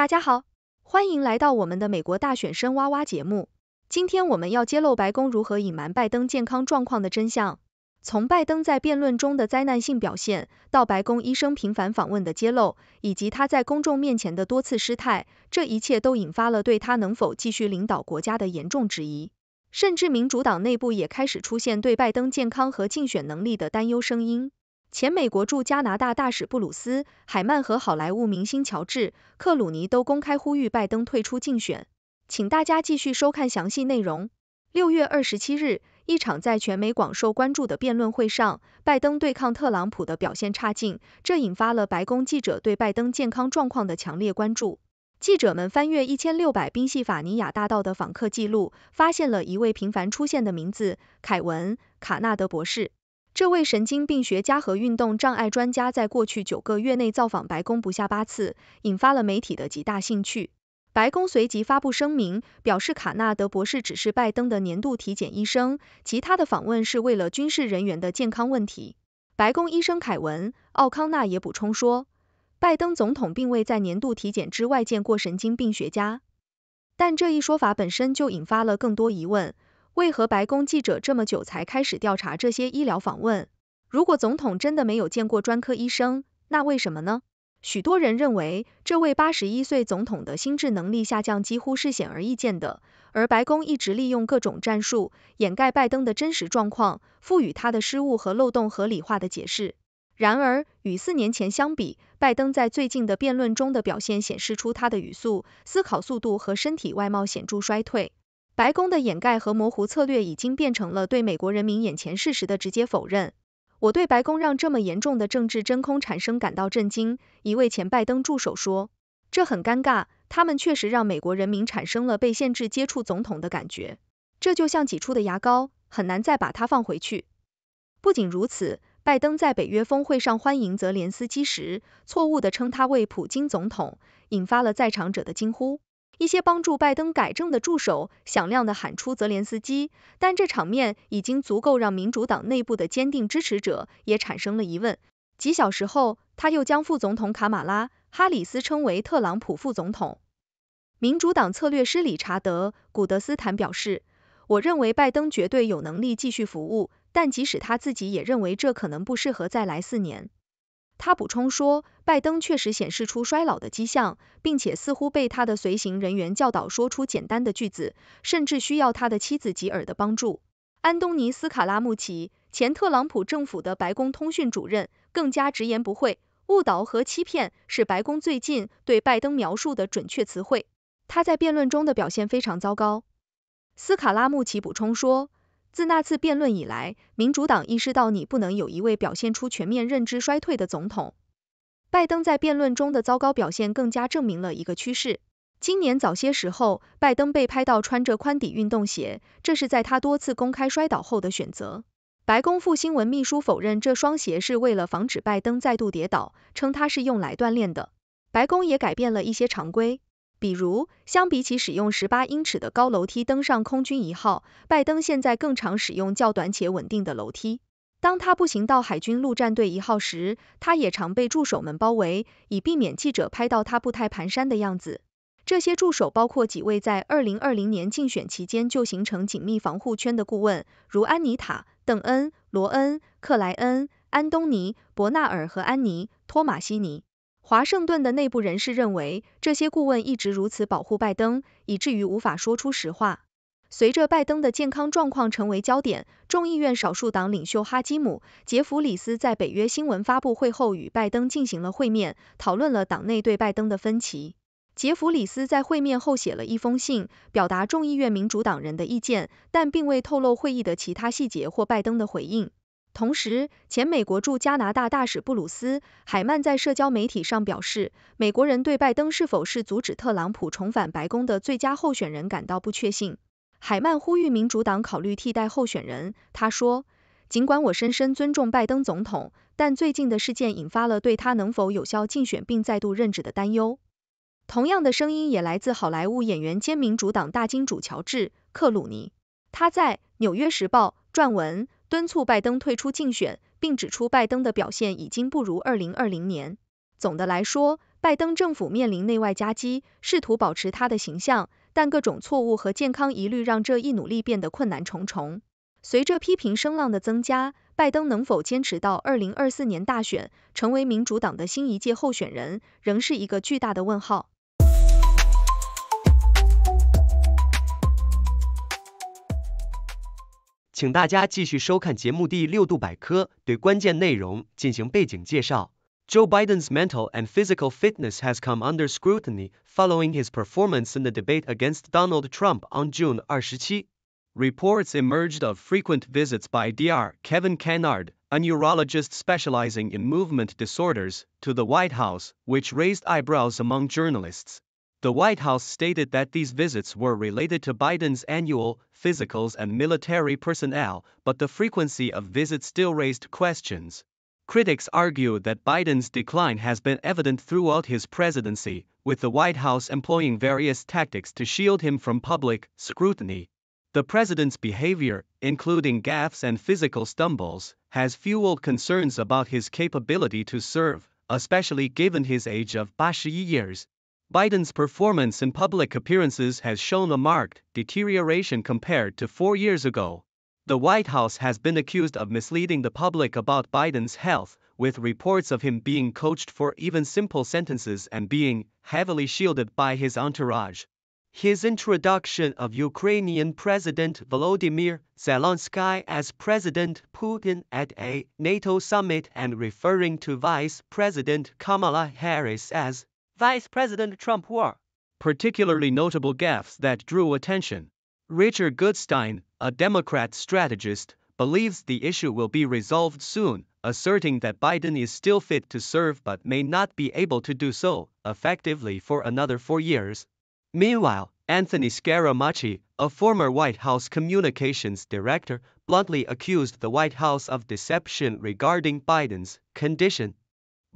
大家好，欢迎来到我们的美国大选深挖挖节目。今天我们要揭露白宫如何隐瞒拜登健康状况的真相。从拜登在辩论中的灾难性表现，到白宫医生频繁访问的揭露，以及他在公众面前的多次失态，这一切都引发了对他能否继续领导国家的严重质疑，甚至民主党内部也开始出现对拜登健康和竞选能力的担忧声音。前美国驻加拿大大使布鲁斯·海曼和好莱坞明星乔治·克鲁尼都公开呼吁拜登退出竞选。请大家继续收看详细内容。六月二十七日，一场在全美广受关注的辩论会上，拜登对抗特朗普的表现差劲，这引发了白宫记者对拜登健康状况的强烈关注。记者们翻阅一千六百宾夕法尼亚大道的访客记录，发现了一位频繁出现的名字——凯文·卡纳德博士。这位神经病学家和运动障碍专家在过去九个月内造访白宫不下八次，引发了媒体的极大兴趣。白宫随即发布声明，表示卡纳德博士只是拜登的年度体检医生，其他的访问是为了军事人员的健康问题。白宫医生凯文·奥康纳也补充说，拜登总统并未在年度体检之外见过神经病学家，但这一说法本身就引发了更多疑问。为何白宫记者这么久才开始调查这些医疗访问？如果总统真的没有见过专科医生，那为什么呢？许多人认为，这位八十一岁总统的心智能力下降几乎是显而易见的，而白宫一直利用各种战术掩盖拜登的真实状况，赋予他的失误和漏洞合理化的解释。然而，与四年前相比，拜登在最近的辩论中的表现显示出他的语速、思考速度和身体外貌显著衰退。白宫的掩盖和模糊策略已经变成了对美国人民眼前事实的直接否认。我对白宫让这么严重的政治真空产生感到震惊，一位前拜登助手说：“这很尴尬，他们确实让美国人民产生了被限制接触总统的感觉。这就像挤出的牙膏，很难再把它放回去。”不仅如此，拜登在北约峰会上欢迎泽连斯基时，错误地称他为普京总统，引发了在场者的惊呼。一些帮助拜登改正的助手响亮地喊出泽连斯基，但这场面已经足够让民主党内部的坚定支持者也产生了疑问。几小时后，他又将副总统卡马拉·哈里斯称为特朗普副总统。民主党策略师理查德·古德斯坦表示：“我认为拜登绝对有能力继续服务，但即使他自己也认为这可能不适合再来四年。”他补充说，拜登确实显示出衰老的迹象，并且似乎被他的随行人员教导说出简单的句子，甚至需要他的妻子吉尔的帮助。安东尼斯卡拉穆奇，前特朗普政府的白宫通讯主任，更加直言不讳，误导和欺骗是白宫最近对拜登描述的准确词汇。他在辩论中的表现非常糟糕。斯卡拉穆奇补充说。自那次辩论以来，民主党意识到你不能有一位表现出全面认知衰退的总统。拜登在辩论中的糟糕表现更加证明了一个趋势：今年早些时候，拜登被拍到穿着宽底运动鞋，这是在他多次公开摔倒后的选择。白宫副新闻秘书否认这双鞋是为了防止拜登再度跌倒，称它是用来锻炼的。白宫也改变了一些常规。比如，相比起使用十八英尺的高楼梯登上空军一号，拜登现在更常使用较短且稳定的楼梯。当他步行到海军陆战队一号时，他也常被助手们包围，以避免记者拍到他步态蹒跚的样子。这些助手包括几位在2020年竞选期间就形成紧密防护圈的顾问，如安妮塔、邓恩、罗恩、克莱恩、安东尼、伯纳尔和安妮·托马西尼。华盛顿的内部人士认为，这些顾问一直如此保护拜登，以至于无法说出实话。随着拜登的健康状况成为焦点，众议院少数党领袖哈基姆·杰弗里斯在北约新闻发布会后与拜登进行了会面，讨论了党内对拜登的分歧。杰弗里斯在会面后写了一封信，表达众议院民主党人的意见，但并未透露会议的其他细节或拜登的回应。同时，前美国驻加拿大大使布鲁斯·海曼在社交媒体上表示，美国人对拜登是否是阻止特朗普重返白宫的最佳候选人感到不确信。海曼呼吁民主党考虑替代候选人。他说：“尽管我深深尊重拜登总统，但最近的事件引发了对他能否有效竞选并再度任职的担忧。”同样的声音也来自好莱坞演员兼民主党大金主乔治·克鲁尼。他在《纽约时报》撰文。敦促拜登退出竞选，并指出拜登的表现已经不如二零二零年。总的来说，拜登政府面临内外夹击，试图保持他的形象，但各种错误和健康疑虑让这一努力变得困难重重。随着批评声浪的增加，拜登能否坚持到二零二四年大选，成为民主党的新一届候选人，仍是一个巨大的问号。请大家继续收看节目第六度百科，对关键内容进行背景介绍。Joe Biden's mental and physical fitness has come under scrutiny following his performance in the debate against Donald Trump on June 27. Reports emerged of frequent visits by Dr. Kevin Kennard, a neurologist specializing in movement disorders, to the White House, which raised eyebrows among journalists. The White House stated that these visits were related to Biden's annual physicals and military personnel, but the frequency of visits still raised questions. Critics argue that Biden's decline has been evident throughout his presidency, with the White House employing various tactics to shield him from public scrutiny. The president's behavior, including gaffes and physical stumbles, has fueled concerns about his capability to serve, especially given his age of Bashi years. Biden's performance in public appearances has shown a marked deterioration compared to four years ago. The White House has been accused of misleading the public about Biden's health, with reports of him being coached for even simple sentences and being heavily shielded by his entourage. His introduction of Ukrainian President Volodymyr Zelensky as President Putin at a NATO summit and referring to Vice President Kamala Harris as Vice President Trump were. Particularly notable gaffes that drew attention. Richard Goodstein, a Democrat strategist, believes the issue will be resolved soon, asserting that Biden is still fit to serve but may not be able to do so effectively for another four years. Meanwhile, Anthony Scaramucci, a former White House communications director, bluntly accused the White House of deception regarding Biden's condition.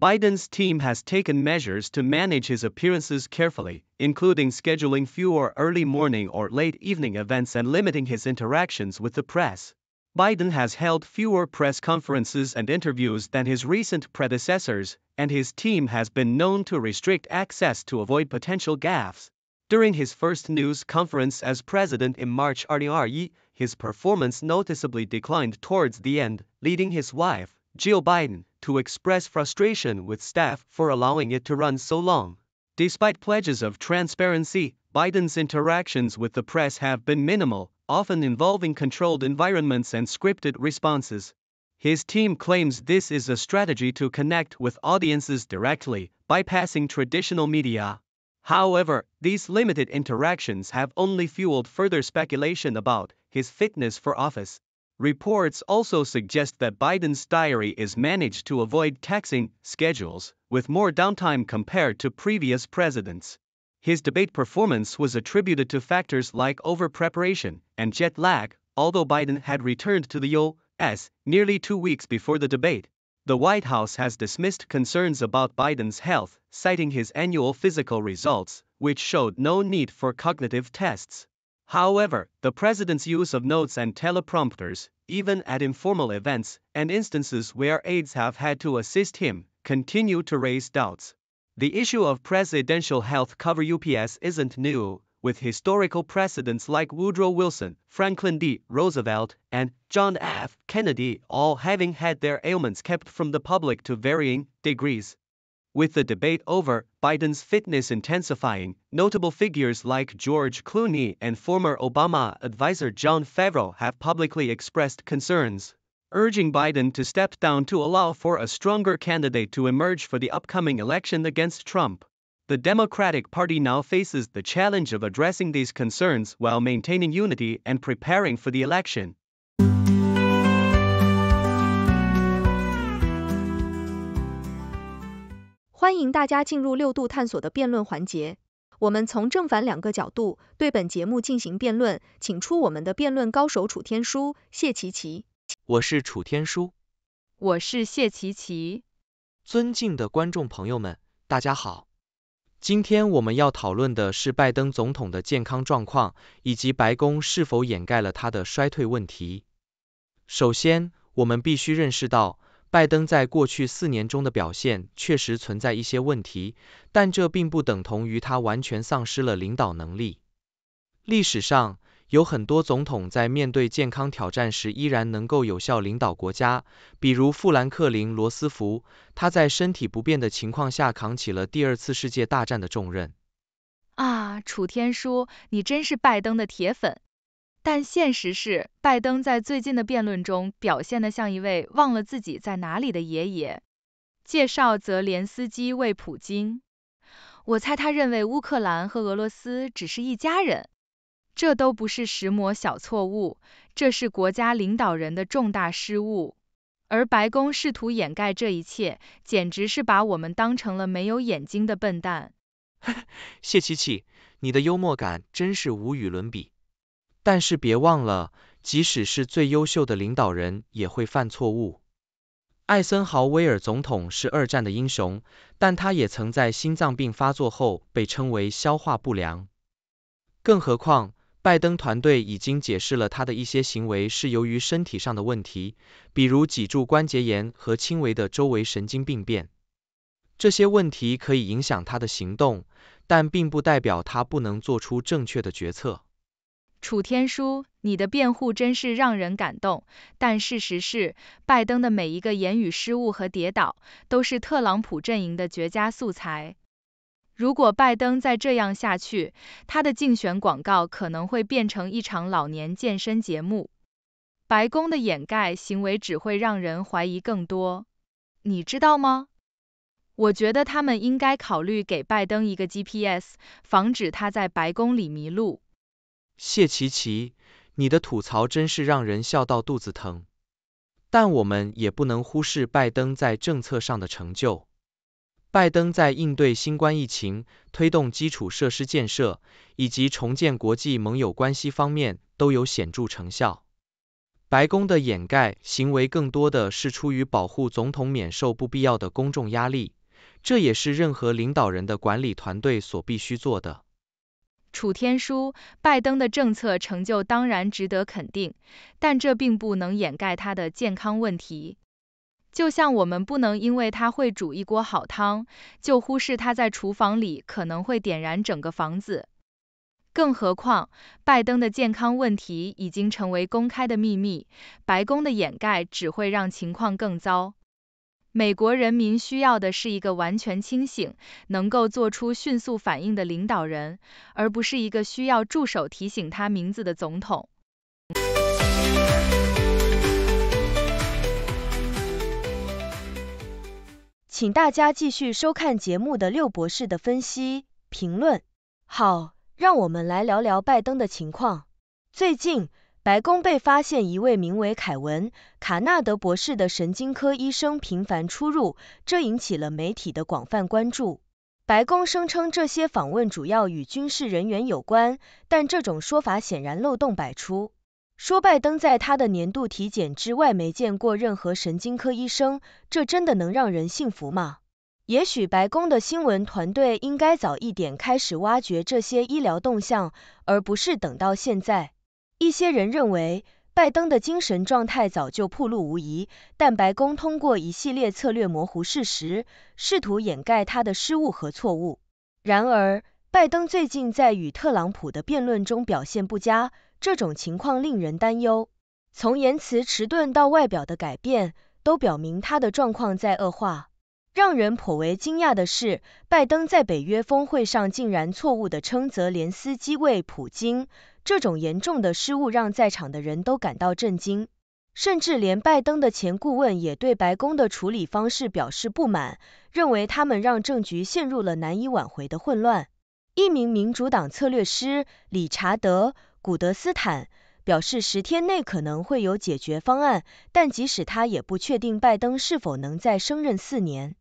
Biden's team has taken measures to manage his appearances carefully, including scheduling fewer early morning or late evening events and limiting his interactions with the press. Biden has held fewer press conferences and interviews than his recent predecessors, and his team has been known to restrict access to avoid potential gaffes. During his first news conference as president in March 2020, his performance noticeably declined towards the end, leading his wife, Jill Biden, to express frustration with staff for allowing it to run so long. Despite pledges of transparency, Biden's interactions with the press have been minimal, often involving controlled environments and scripted responses. His team claims this is a strategy to connect with audiences directly, bypassing traditional media. However, these limited interactions have only fueled further speculation about his fitness for office. Reports also suggest that Biden's diary is managed to avoid taxing schedules, with more downtime compared to previous presidents. His debate performance was attributed to factors like overpreparation and jet lag, although Biden had returned to the U.S. nearly two weeks before the debate. The White House has dismissed concerns about Biden's health, citing his annual physical results, which showed no need for cognitive tests. However, the president's use of notes and teleprompters, even at informal events and instances where aides have had to assist him, continue to raise doubts. The issue of presidential health cover UPS isn't new, with historical precedents like Woodrow Wilson, Franklin D. Roosevelt, and John F. Kennedy all having had their ailments kept from the public to varying degrees. With the debate over Biden's fitness intensifying, notable figures like George Clooney and former Obama advisor John Favreau have publicly expressed concerns, urging Biden to step down to allow for a stronger candidate to emerge for the upcoming election against Trump. The Democratic Party now faces the challenge of addressing these concerns while maintaining unity and preparing for the election. 欢迎大家进入六度探索的辩论环节，我们从正反两个角度对本节目进行辩论，请出我们的辩论高手楚天舒、谢琪琪。我是楚天舒，我是谢琪琪。尊敬的观众朋友们，大家好。今天我们要讨论的是拜登总统的健康状况以及白宫是否掩盖了他的衰退问题。首先，我们必须认识到。拜登在过去四年中的表现确实存在一些问题，但这并不等同于他完全丧失了领导能力。历史上有很多总统在面对健康挑战时依然能够有效领导国家，比如富兰克林·罗斯福，他在身体不便的情况下扛起了第二次世界大战的重任。啊，楚天舒，你真是拜登的铁粉。但现实是，拜登在最近的辩论中表现得像一位忘了自己在哪里的爷爷，介绍泽连斯基为普京。我猜他认为乌克兰和俄罗斯只是一家人。这都不是石磨小错误，这是国家领导人的重大失误。而白宫试图掩盖这一切，简直是把我们当成了没有眼睛的笨蛋。谢七七，你的幽默感真是无与伦比。但是别忘了，即使是最优秀的领导人也会犯错误。艾森豪威尔总统是二战的英雄，但他也曾在心脏病发作后被称为消化不良。更何况，拜登团队已经解释了他的一些行为是由于身体上的问题，比如脊柱关节炎和轻微的周围神经病变。这些问题可以影响他的行动，但并不代表他不能做出正确的决策。楚天舒，你的辩护真是让人感动。但事实是，拜登的每一个言语失误和跌倒，都是特朗普阵营的绝佳素材。如果拜登再这样下去，他的竞选广告可能会变成一场老年健身节目。白宫的掩盖行为只会让人怀疑更多。你知道吗？我觉得他们应该考虑给拜登一个 GPS，防止他在白宫里迷路。谢琪琪，你的吐槽真是让人笑到肚子疼。但我们也不能忽视拜登在政策上的成就。拜登在应对新冠疫情、推动基础设施建设以及重建国际盟友关系方面都有显著成效。白宫的掩盖行为更多的是出于保护总统免受不必要的公众压力，这也是任何领导人的管理团队所必须做的。楚天舒，拜登的政策成就当然值得肯定，但这并不能掩盖他的健康问题。就像我们不能因为他会煮一锅好汤，就忽视他在厨房里可能会点燃整个房子。更何况，拜登的健康问题已经成为公开的秘密，白宫的掩盖只会让情况更糟。美国人民需要的是一个完全清醒、能够做出迅速反应的领导人，而不是一个需要助手提醒他名字的总统。请大家继续收看节目的六博士的分析评论。好，让我们来聊聊拜登的情况。最近。白宫被发现一位名为凯文·卡纳德博士的神经科医生频繁出入，这引起了媒体的广泛关注。白宫声称这些访问主要与军事人员有关，但这种说法显然漏洞百出。说拜登在他的年度体检之外没见过任何神经科医生，这真的能让人信服吗？也许白宫的新闻团队应该早一点开始挖掘这些医疗动向，而不是等到现在。一些人认为，拜登的精神状态早就暴露无遗，但白宫通过一系列策略模糊事实，试图掩盖他的失误和错误。然而，拜登最近在与特朗普的辩论中表现不佳，这种情况令人担忧。从言辞迟钝到外表的改变，都表明他的状况在恶化。让人颇为惊讶的是，拜登在北约峰会上竟然错误地称泽连斯基为普京。这种严重的失误让在场的人都感到震惊，甚至连拜登的前顾问也对白宫的处理方式表示不满，认为他们让政局陷入了难以挽回的混乱。一名民主党策略师理查德·古德斯坦表示，十天内可能会有解决方案，但即使他也不确定拜登是否能再升任四年。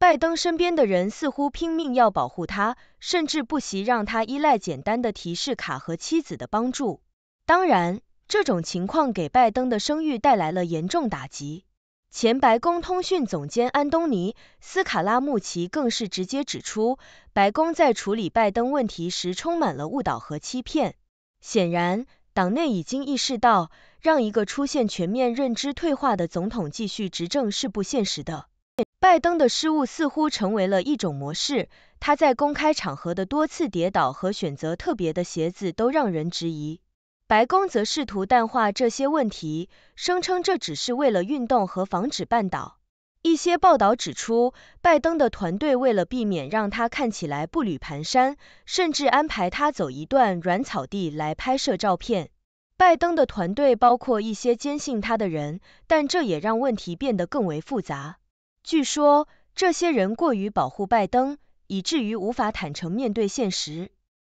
拜登身边的人似乎拼命要保护他，甚至不惜让他依赖简单的提示卡和妻子的帮助。当然，这种情况给拜登的声誉带来了严重打击。前白宫通讯总监安东尼·斯卡拉穆奇更是直接指出，白宫在处理拜登问题时充满了误导和欺骗。显然，党内已经意识到，让一个出现全面认知退化的总统继续执政是不现实的。拜登的失误似乎成为了一种模式，他在公开场合的多次跌倒和选择特别的鞋子都让人质疑。白宫则试图淡化这些问题，声称这只是为了运动和防止绊倒。一些报道指出，拜登的团队为了避免让他看起来步履蹒跚，甚至安排他走一段软草地来拍摄照片。拜登的团队包括一些坚信他的人，但这也让问题变得更为复杂。据说这些人过于保护拜登，以至于无法坦诚面对现实。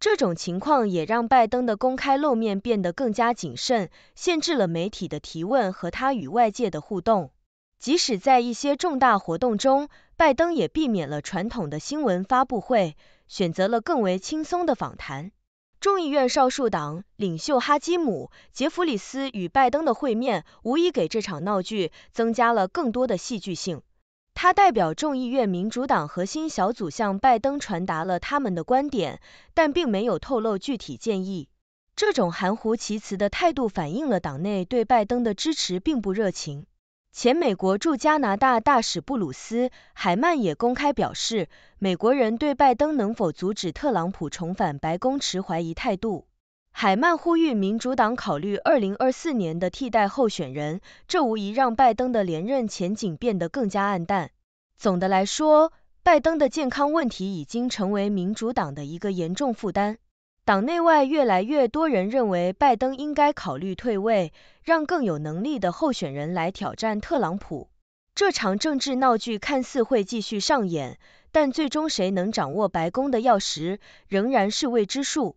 这种情况也让拜登的公开露面变得更加谨慎，限制了媒体的提问和他与外界的互动。即使在一些重大活动中，拜登也避免了传统的新闻发布会，选择了更为轻松的访谈。众议院少数党领袖哈基姆·杰弗里斯与拜登的会面，无疑给这场闹剧增加了更多的戏剧性。他代表众议院民主党核心小组向拜登传达了他们的观点，但并没有透露具体建议。这种含糊其辞的态度反映了党内对拜登的支持并不热情。前美国驻加拿大大使布鲁斯·海曼也公开表示，美国人对拜登能否阻止特朗普重返白宫持怀疑态度。海曼呼吁民主党考虑2024年的替代候选人，这无疑让拜登的连任前景变得更加黯淡。总的来说，拜登的健康问题已经成为民主党的一个严重负担。党内外越来越多人认为拜登应该考虑退位，让更有能力的候选人来挑战特朗普。这场政治闹剧看似会继续上演，但最终谁能掌握白宫的钥匙仍然是未知数。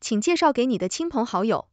请介绍给你的亲朋好友。